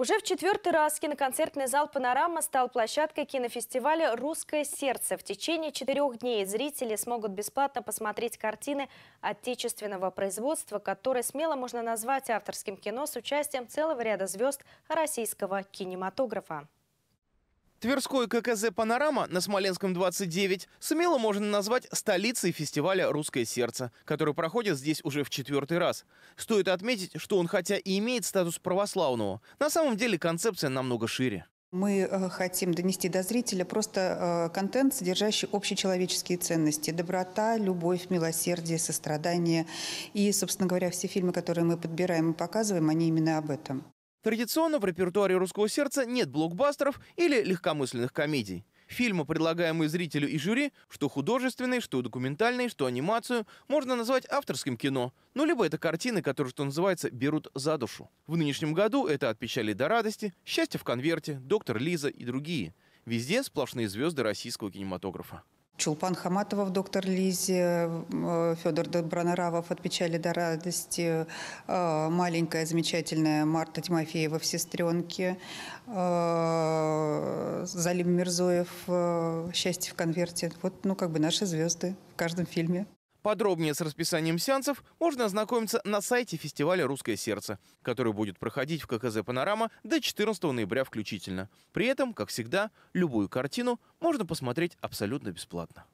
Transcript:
Уже в четвертый раз киноконцертный зал «Панорама» стал площадкой кинофестиваля «Русское сердце». В течение четырех дней зрители смогут бесплатно посмотреть картины отечественного производства, которые смело можно назвать авторским кино с участием целого ряда звезд российского кинематографа. Тверской ККЗ «Панорама» на Смоленском 29 смело можно назвать столицей фестиваля «Русское сердце», который проходит здесь уже в четвертый раз. Стоит отметить, что он хотя и имеет статус православного, на самом деле концепция намного шире. Мы э, хотим донести до зрителя просто э, контент, содержащий общечеловеческие ценности. Доброта, любовь, милосердие, сострадание. И, собственно говоря, все фильмы, которые мы подбираем и показываем, они именно об этом. Традиционно в репертуаре «Русского сердца» нет блокбастеров или легкомысленных комедий. Фильмы, предлагаемые зрителю и жюри, что художественные, что документальные, что анимацию, можно назвать авторским кино. Ну, либо это картины, которые, что называется, берут за душу. В нынешнем году это «От печали до радости», «Счастье в конверте», «Доктор Лиза» и другие. Везде сплошные звезды российского кинематографа. Чулпан Хаматова в «Доктор Лизе», э, Федор Добронравов «От печали до радости», э, маленькая замечательная Марта Тимофеева в «Сестренке», э, Залим Мирзоев «Счастье в конверте». Вот, ну, как бы наши звезды в каждом фильме. Подробнее с расписанием сеансов можно ознакомиться на сайте фестиваля «Русское сердце», который будет проходить в ККЗ «Панорама» до 14 ноября включительно. При этом, как всегда, любую картину можно посмотреть абсолютно бесплатно.